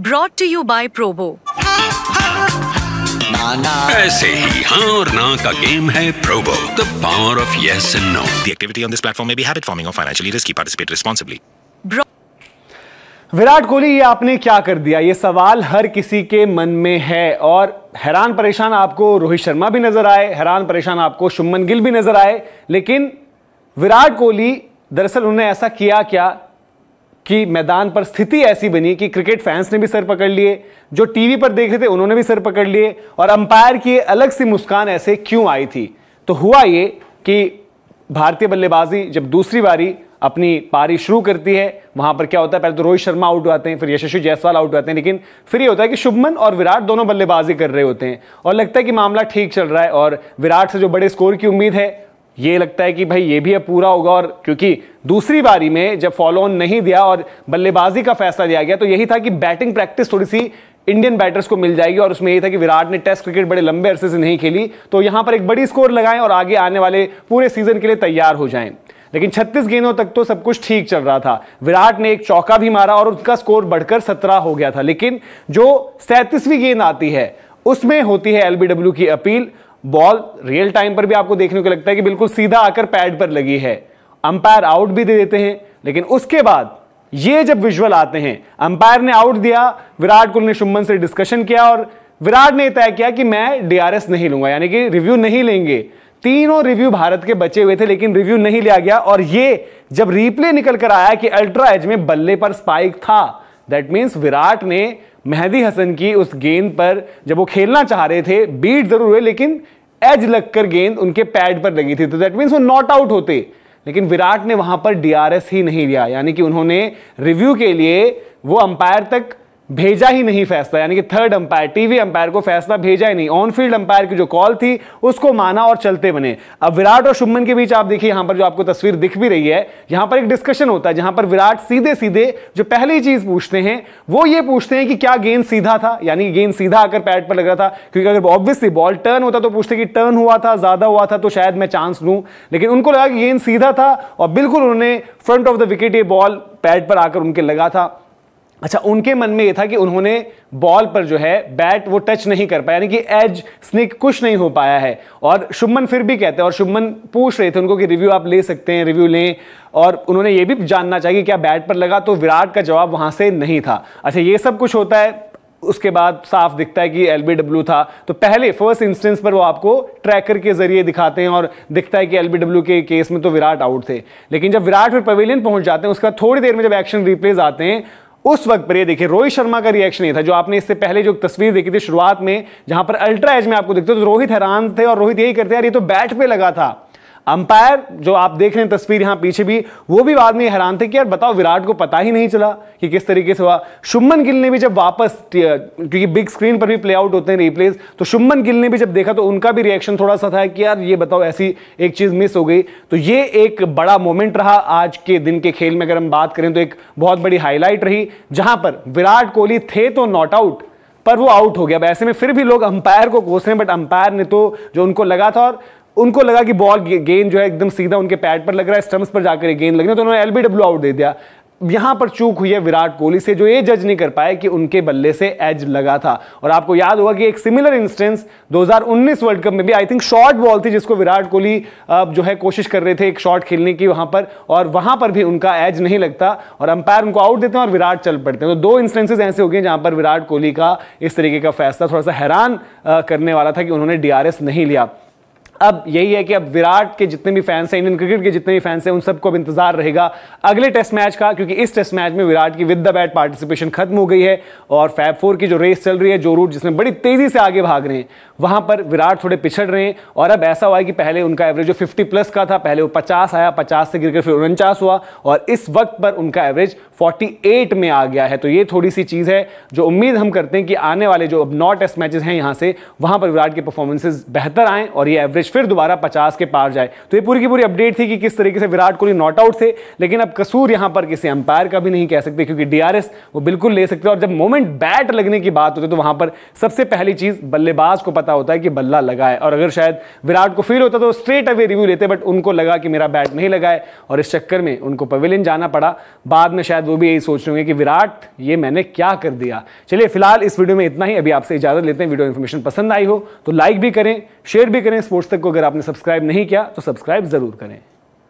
broad to you by Probo ऐसे ही हाँ और ना का गेम है Probo the power of yes and no the activity on this platform may be habit forming और financially risky participate responsibly Virat Kohli ये आपने क्या कर दिया ये सवाल हर किसी के मन में है और हैरान परेशान आपको रोहित शर्मा भी नजर आए हैरान परेशान आपको शुभमन गिल भी नजर आए लेकिन विराट कोहली दरअसल उन्होंने ऐसा किया क्या कि मैदान पर स्थिति ऐसी बनी कि क्रिकेट फैंस ने भी सर पकड़ लिए जो टीवी पर देख रहे थे उन्होंने भी सर पकड़ लिए और अंपायर की अलग सी मुस्कान ऐसे क्यों आई थी तो हुआ ये कि भारतीय बल्लेबाजी जब दूसरी बारी अपनी पारी शुरू करती है वहां पर क्या होता है पहले तो रोहित शर्मा आउट आते हैं फिर यशस्वी जायसवाल आउट हुए हैं लेकिन फिर ये होता है कि शुभमन और विराट दोनों बल्लेबाजी कर रहे होते हैं और लगता है कि मामला ठीक चल रहा है और विराट से जो बड़े स्कोर की उम्मीद है ये लगता है कि भाई ये भी अब पूरा होगा और क्योंकि दूसरी बारी में जब फॉलो ऑन नहीं दिया और बल्लेबाजी का फैसला लिया गया तो यही था कि बैटिंग प्रैक्टिस थोड़ी सी इंडियन बैटर्स को मिल जाएगी और उसमें यही था कि विराट ने टेस्ट क्रिकेट बड़े लंबे अरसे से नहीं खेली तो यहां पर एक बड़ी स्कोर लगाएं और आगे आने वाले पूरे सीजन के लिए तैयार हो जाएं लेकिन 36 गेंदों तक तो सब कुछ ठीक चल रहा था विराट ने एक चौका भी मारा और उनका स्कोर बढ़कर 17 हो गया था लेकिन जो सैंतीसवीं गेंद आती है उसमें होती है एलबीडब्ल्यू की अपील बॉल रियल टाइम पर भी आपको देखने को लगता है कि बिल्कुल सीधा आकर पैड पर लगी है अंपायर आउट भी दे देते हैं लेकिन उसके बाद ये जब विजुअल आते हैं अंपायर ने आउट दिया विराट कोहली ने शुभमन से डिस्कशन किया और विराट ने तय किया कि मैं डीआरएस नहीं लूंगा यानी कि रिव्यू नहीं लेंगे तीनों रिव्यू भारत के बचे हुए थे लेकिन रिव्यू नहीं लिया गया और ये जब रिप्ले निकल कर आया कि अल्ट्रा एज में बल्ले पर स्पाइक था दैट मीन्स विराट ने मेहदी हसन की उस गेंद पर जब वो खेलना चाह रहे थे बीट जरूर हुए लेकिन एज लगकर गेंद उनके पैड पर लगी थी तो दैट मीन्स वो नॉट आउट होते लेकिन विराट ने वहां पर डीआरएस ही नहीं लिया यानी कि उन्होंने रिव्यू के लिए वो अंपायर तक भेजा ही नहीं फैसला यानी कि थर्ड अंपायर टीवी अंपायर को फैसला भेजा ही नहीं ऑन फील्ड अंपायर की जो कॉल थी उसको माना और चलते बने अब विराट और शुभमन के बीच आप देखिए यहां पर जो आपको तस्वीर दिख भी रही है यहां पर एक डिस्कशन होता है जहां पर विराट सीधे सीधे जो पहली चीज पूछते हैं वो ये पूछते हैं कि क्या गेंद सीधा था यानी गेंद सीधा आकर पैड पर लग रहा था क्योंकि अगर ऑब्वियसली बॉल टर्न होता तो पूछते कि टर्न हुआ था ज्यादा हुआ था तो शायद मैं चांस लू लेकिन उनको लगा कि गेंद सीधा था और बिल्कुल उन्होंने फ्रंट ऑफ द विकेट ये बॉल पैड पर आकर उनके लगा था अच्छा उनके मन में ये था कि उन्होंने बॉल पर जो है बैट वो टच नहीं कर पाया यानी कि एज स्निक कुछ नहीं हो पाया है और शुभमन फिर भी कहते हैं और शुभमन पूछ रहे थे उनको कि रिव्यू आप ले सकते हैं रिव्यू लें और उन्होंने ये भी जानना चाहिए कि क्या बैट पर लगा तो विराट का जवाब वहाँ से नहीं था अच्छा ये सब कुछ होता है उसके बाद साफ दिखता है कि एल था तो पहले फर्स्ट इंस्टेंस पर वो आपको ट्रैकर के जरिए दिखाते हैं और दिखता है कि एल के केस में तो विराट आउट थे लेकिन जब विराट फिर पवेलियन पहुंच जाते हैं उसके बाद थोड़ी देर में जब एक्शन रिप्लेस आते हैं उस वक्त पर ये देखिए रोहित शर्मा का रिएक्शन ये था जो आपने इससे पहले जो तस्वीर देखी थी शुरुआत में जहां पर अल्ट्रा एज में आपको देखते हो तो रोहित हैरान थे और रोहित यही करते यार ये तो बैट पे लगा था अंपायर जो आप देख रहे हैं तस्वीर यहां पीछे भी वो भी बाद में हैरान थे कि यार बताओ विराट को पता ही नहीं चला कि किस तरीके से हुआ शुभमन गिल ने भी जब वापस क्योंकि बिग स्क्रीन पर भी प्ले आउट होते हैं रिप्लेस तो शुभमन गिल ने भी जब देखा तो उनका भी रिएक्शन थोड़ा सा था कि यार ये बताओ ऐसी एक चीज़ मिस हो गई तो ये एक बड़ा मोमेंट रहा आज के दिन के खेल में अगर हम बात करें तो एक बहुत बड़ी हाईलाइट रही जहां पर विराट कोहली थे तो नॉट आउट पर वो आउट हो गया अब ऐसे में फिर भी लोग अंपायर को कोस रहे हैं बट अंपायर ने तो जो उनको लगा था और उनको लगा कि बॉल गेंद जो है एकदम सीधा उनके पैड पर लग रहा है स्टम्प्स पर जाकर गेंद लग तो उन्होंने एल आउट दे दिया यहां पर चूक हुई है विराट कोहली से जो ये जज नहीं कर पाए कि उनके बल्ले से एज लगा था और आपको याद होगा कि एक सिमिलर इंस्टेंस 2019 वर्ल्ड कप में भी आई थिंक शॉर्ट बॉल थी जिसको विराट कोहली जो है कोशिश कर रहे थे एक शॉट खेलने की वहां पर और वहां पर भी उनका एज नहीं लगता और अंपायर उनको आउट देते हैं और विराट चल पड़ते हैं तो दो इंस्टेंसेज ऐसे हो गए जहां पर विराट कोहली का इस तरीके का फैसला थोड़ा सा हैरान करने वाला था कि उन्होंने डीआरएस नहीं लिया अब यही है कि अब विराट के जितने भी फैंस हैं इंडियन क्रिकेट के जितने भी फैंस हैं उन सबको अब इंतजार रहेगा अगले टेस्ट मैच का क्योंकि इस टेस्ट मैच में विराट की विद द बैट पार्टिसिपेशन खत्म हो गई है और फैब फोर की जो रेस चल रही है जो रूट जिसमें बड़ी तेजी से आगे भाग रहे हैं वहां पर विराट थोड़े पिछड़ रहे हैं और अब ऐसा हुआ है कि पहले उनका एवरेज जो फिफ्टी प्लस का था पहले वो पचास आया पचास से गिर कर फिर उनचास हुआ और इस वक्त पर उनका एवरेज फोर्टी एट में आ गया है तो ये थोड़ी सी चीज़ है जो उम्मीद हम करते हैं कि आने वाले जो अब नौ टेस्ट मैचेस हैं यहां से वहां पर विराट के परफॉर्मेंसेज बेहतर आए और ये एवरेज फिर दोबारा पचास के पार जाए तो ये पूरी की पूरी अपडेट थी कि किस तरीके से विराट कोहली नॉट आउट थे लेकिन अब कसूर यहां पर किसी अंपायर का भी नहीं कह सकते क्योंकि डीआरएस वो बिल्कुल ले सकते और जब मोमेंट बैट लगने की बात होती है तो वहां पर सबसे पहली चीज बल्लेबाज को पता होता है कि बल्ला लगा है और अगर शायद विराट को फील होता तो स्ट्रेट अवे रिव्यू लेते बट उनको लगा कि मेरा बैट नहीं लगा है और इस चक्कर में उनको पवेलियन जाना पड़ा बाद में शायद वो भी यही सोच रहे होंगे कि विराट ये मैंने क्या कर दिया चलिए फिलहाल इस वीडियो में इतना ही अभी आपसे इजाजत लेते हैं वीडियो इन्फॉर्मेशन पसंद आई हो तो लाइक भी करें शेयर भी करें स्पोर्ट्स तक को अगर आपने सब्सक्राइब नहीं किया तो सब्सक्राइब ज़रूर करें